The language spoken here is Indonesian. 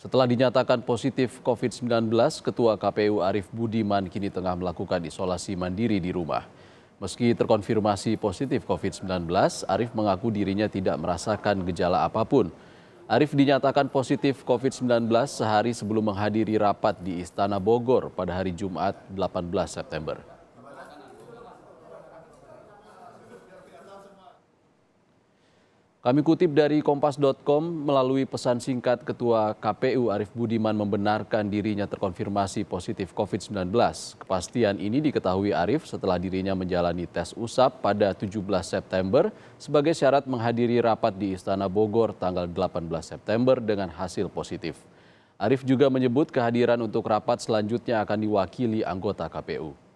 Setelah dinyatakan positif COVID-19, Ketua KPU Arief Budiman kini tengah melakukan isolasi mandiri di rumah. Meski terkonfirmasi positif COVID-19, Arief mengaku dirinya tidak merasakan gejala apapun. Arief dinyatakan positif COVID-19 sehari sebelum menghadiri rapat di Istana Bogor pada hari Jumat 18 September. Kami kutip dari kompas.com melalui pesan singkat Ketua KPU Arief Budiman membenarkan dirinya terkonfirmasi positif COVID-19. Kepastian ini diketahui Arief setelah dirinya menjalani tes usap pada 17 September sebagai syarat menghadiri rapat di Istana Bogor tanggal 18 September dengan hasil positif. Arief juga menyebut kehadiran untuk rapat selanjutnya akan diwakili anggota KPU.